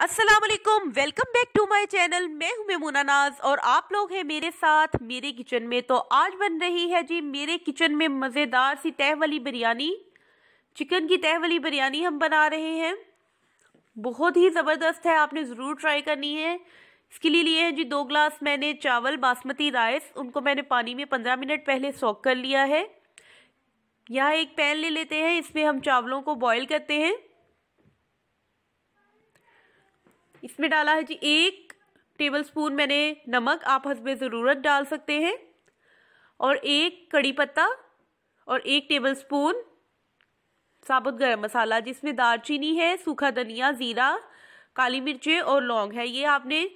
Aslam welcome back to my channel मैं हूँ मेमोना नाज और आप लोग हैं मेरे साथ मेरे किचन में तो आज बन रही है जी मेरे किचन में मज़ेदार सी तह वाली बिरयानी चिकन की तह वाली बिरयानी हम बना रहे हैं बहुत ही ज़बरदस्त है आपने ज़रूर ट्राई करनी है इसके लिए लिए हैं जी दो ग्लास मैंने चावल बासमती राइस उनको मैंने पानी में पंद्रह मिनट पहले सॉक कर लिया है यहाँ एक पैन ले लेते हैं इसमें हम चावलों को बॉयल करते हैं इसमें डाला है जी एक टेबल स्पून मैंने नमक आप हंसबे ज़रूरत डाल सकते हैं और एक कड़ी पत्ता और एक टेबल स्पून साबुत गरम मसाला जिसमें दालचीनी है सूखा धनिया ज़ीरा काली मिर्चें और लौंग है ये आपने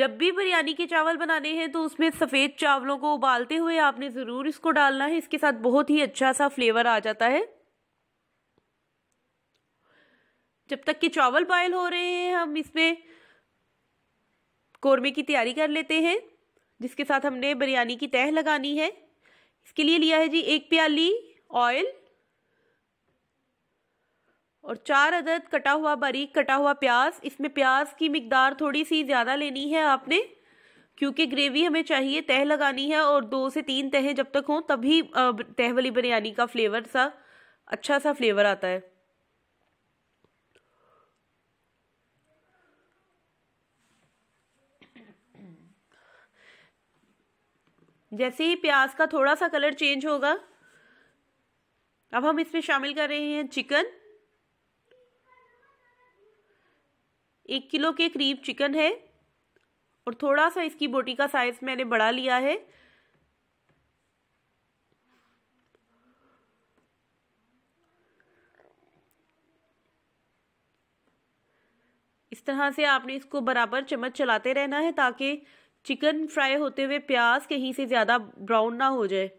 जब भी बिरयानी के चावल बनाने हैं तो उसमें सफ़ेद चावलों को उबालते हुए आपने ज़रूर इसको डालना है इसके साथ बहुत ही अच्छा सा फ्लेवर आ जाता है जब तक कि चावल बॉयल हो रहे हैं हम इसमें कौरमे की तैयारी कर लेते हैं जिसके साथ हमने बिरयानी की तह लगानी है इसके लिए लिया है जी एक प्याली ऑयल और चार अदद कटा हुआ बारीक कटा हुआ प्याज इसमें प्याज की मकदार थोड़ी सी ज़्यादा लेनी है आपने क्योंकि ग्रेवी हमें चाहिए तह लगानी है और दो से तीन तहें जब तक हों तभी तह वाली बिरयानी का फ्लेवर सा अच्छा सा फ्लेवर आता है जैसे ही प्याज का थोड़ा सा कलर चेंज होगा अब हम इसमें शामिल कर रहे हैं चिकन एक किलो के करीब चिकन है और थोड़ा सा इसकी बोटी का साइज मैंने बढ़ा लिया है इस तरह से आपने इसको बराबर चम्मच चलाते रहना है ताकि चिकन फ्राई होते हुए प्याज कहीं से ज़्यादा ब्राउन ना हो जाए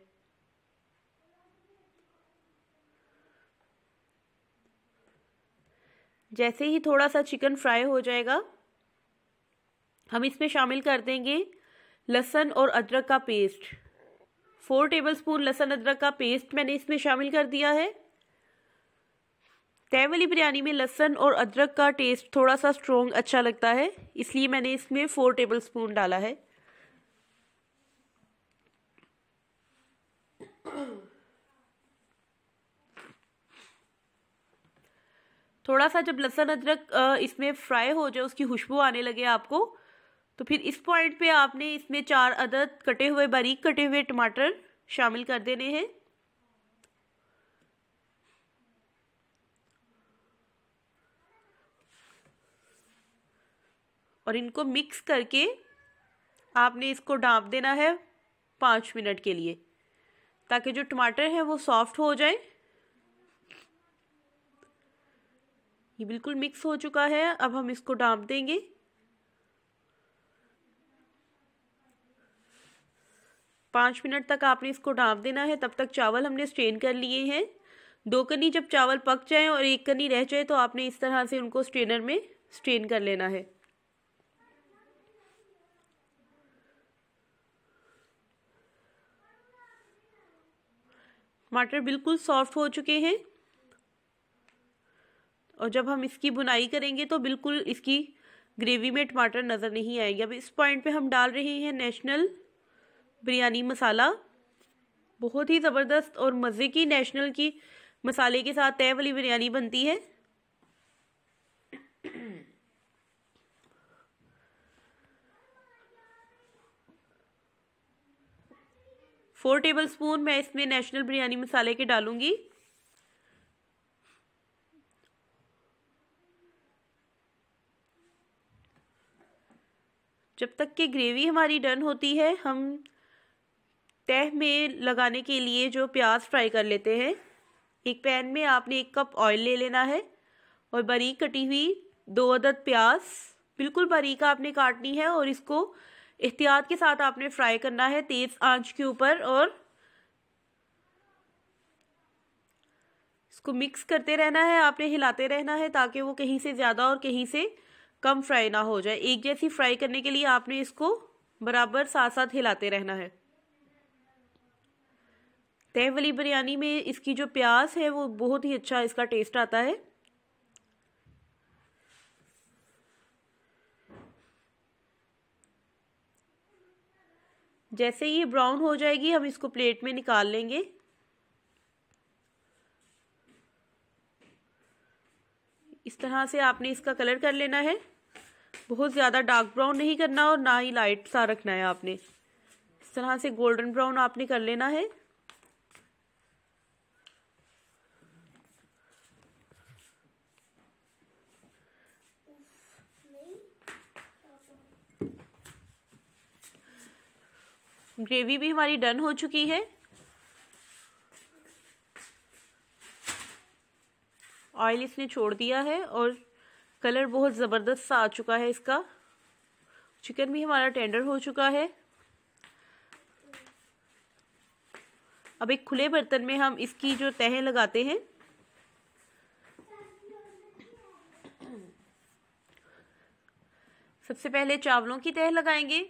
जैसे ही थोड़ा सा चिकन फ्राई हो जाएगा हम इसमें शामिल कर देंगे लहसन और अदरक का पेस्ट फोर टेबलस्पून लहसन अदरक का पेस्ट मैंने इसमें शामिल कर दिया है तय वाली बिरयानी में लहसन और अदरक का टेस्ट थोड़ा सा स्ट्रॉन्ग अच्छा लगता है इसलिए मैंने इसमें फ़ोर टेबल स्पून डाला है थोड़ा सा जब लहसन अदरक इसमें फ्राई हो जाए उसकी खुशबू आने लगे आपको तो फिर इस पॉइंट पे आपने इसमें चार अदद कटे हुए बारीक कटे हुए टमाटर शामिल कर देने हैं और इनको मिक्स करके आपने इसको डांप देना है पाँच मिनट के लिए ताकि जो टमाटर है वो सॉफ्ट हो जाए ये बिल्कुल मिक्स हो चुका है अब हम इसको डांप देंगे पाँच मिनट तक आपने इसको डांप देना है तब तक चावल हमने स्ट्रेन कर लिए हैं दो कनी जब चावल पक जाए और एक कनी रह जाए तो आपने इस तरह से उनको स्ट्रेनर में स्ट्रेन कर लेना है टमाटर बिल्कुल सॉफ्ट हो चुके हैं और जब हम इसकी बुनाई करेंगे तो बिल्कुल इसकी ग्रेवी में टमाटर नज़र नहीं आएंगे अब इस पॉइंट पे हम डाल रहे हैं नेशनल बिरयानी मसाला बहुत ही ज़बरदस्त और मज़े की नेशनल की मसाले के साथ तय वाली बिरयानी बनती है फोर टेबल स्पून मैं इसमें नेशनल बिरयानी मसाले के डालूंगी जब तक कि ग्रेवी हमारी डन होती है हम तह में लगाने के लिए जो प्याज फ्राई कर लेते हैं एक पैन में आपने एक कप ऑयल ले लेना है और बारीक कटी हुई दो अदद प्याज बिल्कुल बारीक आपने काटनी है और इसको एहतियात के साथ आपने फ्राई करना है तेज आंच के ऊपर और इसको मिक्स करते रहना है आपने हिलाते रहना है ताकि वो कहीं से ज़्यादा और कहीं से कम फ्राई ना हो जाए एक जैसी फ्राई करने के लिए आपने इसको बराबर साथ साथ हिलाते रहना है तह वाली बिरयानी में इसकी जो प्याज है वो बहुत ही अच्छा इसका टेस्ट आता है जैसे ये ब्राउन हो जाएगी हम इसको प्लेट में निकाल लेंगे इस तरह से आपने इसका कलर कर लेना है बहुत ज़्यादा डार्क ब्राउन नहीं करना और ना ही लाइट सा रखना है आपने इस तरह से गोल्डन ब्राउन आपने कर लेना है ग्रेवी भी हमारी डन हो चुकी है ऑयल इसने छोड़ दिया है और कलर बहुत ज़बरदस्त सा आ चुका है इसका चिकन भी हमारा टेंडर हो चुका है अब एक खुले बर्तन में हम इसकी जो तहें लगाते हैं सबसे पहले चावलों की तह लगाएंगे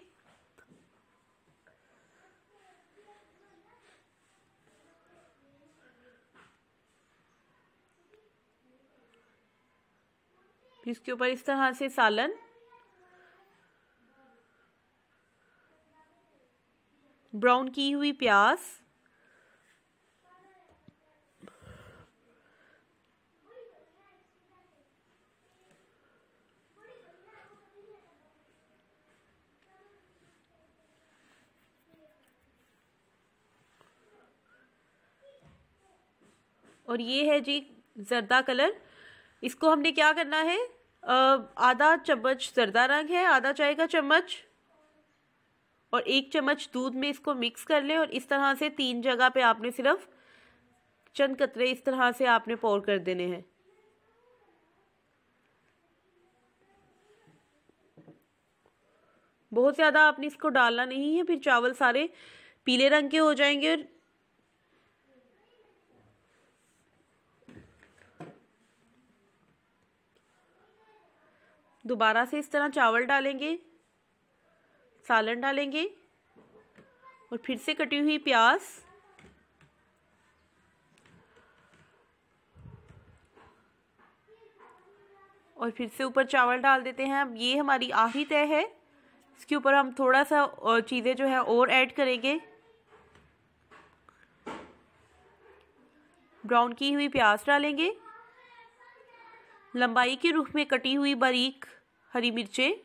फिर इसके ऊपर इस तरह से सालन ब्राउन की हुई प्याज और ये है जी जर्दा कलर इसको हमने क्या करना है आधा चम्मच जरदा रंग है आधा चाय का चम्मच और एक चम्मच दूध में इसको मिक्स कर लें और इस तरह से तीन जगह पे आपने सिर्फ चंद कतरे इस तरह से आपने पोर कर देने हैं बहुत ज़्यादा आपने इसको डालना नहीं है फिर चावल सारे पीले रंग के हो जाएंगे और दोबारा से इस तरह चावल डालेंगे सालन डालेंगे और फिर से कटी हुई प्याज और फिर से ऊपर चावल डाल देते हैं अब ये हमारी आही तय है इसके ऊपर हम थोड़ा सा चीज़ें जो है और ऐड करेंगे ब्राउन की हुई प्याज डालेंगे लंबाई के रूप में कटी हुई बारीक हरी मिर्चें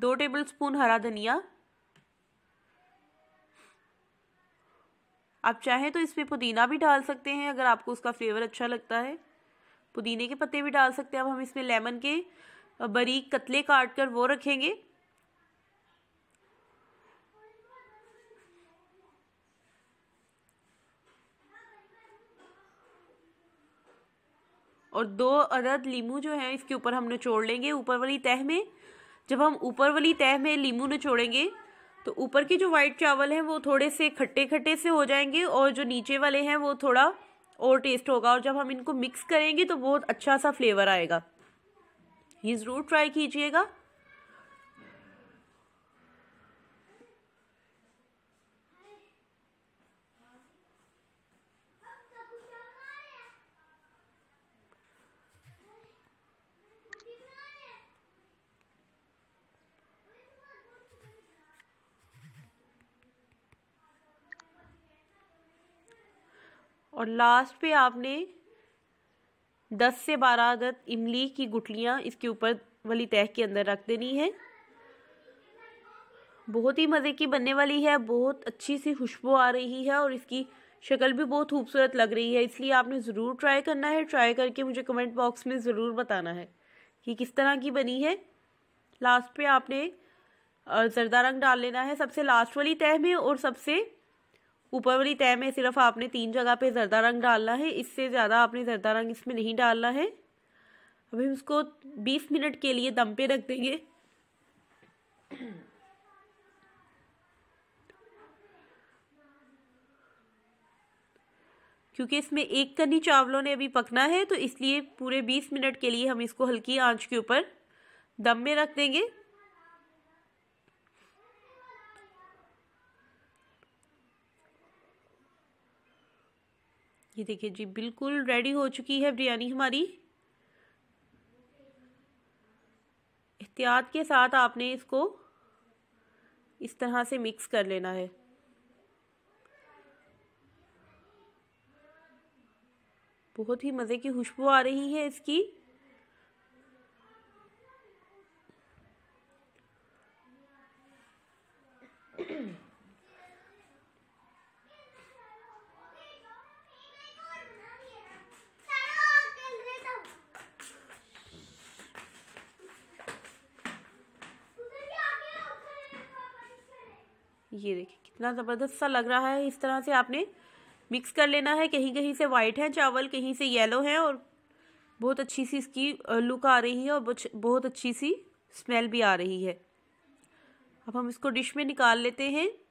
दो टेबलस्पून हरा धनिया आप चाहें तो इसमें पुदीना भी डाल सकते हैं अगर आपको उसका फ्लेवर अच्छा लगता है पुदीने के पत्ते भी डाल सकते हैं अब हम इसमें लेमन के बारीक कतले काट कर वो रखेंगे और दो अदद लीमू जो है इसके ऊपर हम निचोड़ लेंगे ऊपर वाली तह में जब हम ऊपर वाली तह में लीमू निचोड़ेंगे तो ऊपर के जो वाइट चावल हैं वो थोड़े से खट्टे खट्टे से हो जाएंगे और जो नीचे वाले हैं वो थोड़ा और टेस्ट होगा और जब हम इनको मिक्स करेंगे तो बहुत अच्छा सा फ्लेवर आएगा ये ज़रूर ट्राई कीजिएगा और लास्ट पे आपने 10 से 12 आदत इमली की गुटलियाँ इसके ऊपर वाली तह के अंदर रख देनी है बहुत ही मज़े की बनने वाली है बहुत अच्छी सी खुशबू आ रही है और इसकी शक्ल भी बहुत खूबसूरत लग रही है इसलिए आपने ज़रूर ट्राई करना है ट्राई करके मुझे कमेंट बॉक्स में ज़रूर बताना है कि किस तरह की बनी है लास्ट पे आपने ज़रदा रंग डाल लेना है सबसे लास्ट वाली तह में और सबसे ऊपर वाली तय में सिर्फ आपने तीन जगह पे जरदा रंग डालना है इससे ज़्यादा आपने जरदा रंग इसमें नहीं डालना है अभी हम इसको बीस मिनट के लिए दम पे रख देंगे क्योंकि इसमें एक कनी चावलों ने अभी पकना है तो इसलिए पूरे बीस मिनट के लिए हम इसको हल्की आंच के ऊपर दम में रख देंगे ये देखिए जी बिल्कुल रेडी हो चुकी है बिरयानी हमारी एहतियात के साथ आपने इसको इस तरह से मिक्स कर लेना है बहुत ही मज़े की खुशबू आ रही है इसकी ये देखिए कितना ज़बरदस्त सा लग रहा है इस तरह से आपने मिक्स कर लेना है कहीं कहीं से वाइट है चावल कहीं से येलो है और बहुत अच्छी सी इसकी लुक आ रही है और बहुत अच्छी सी स्मेल भी आ रही है अब हम इसको डिश में निकाल लेते हैं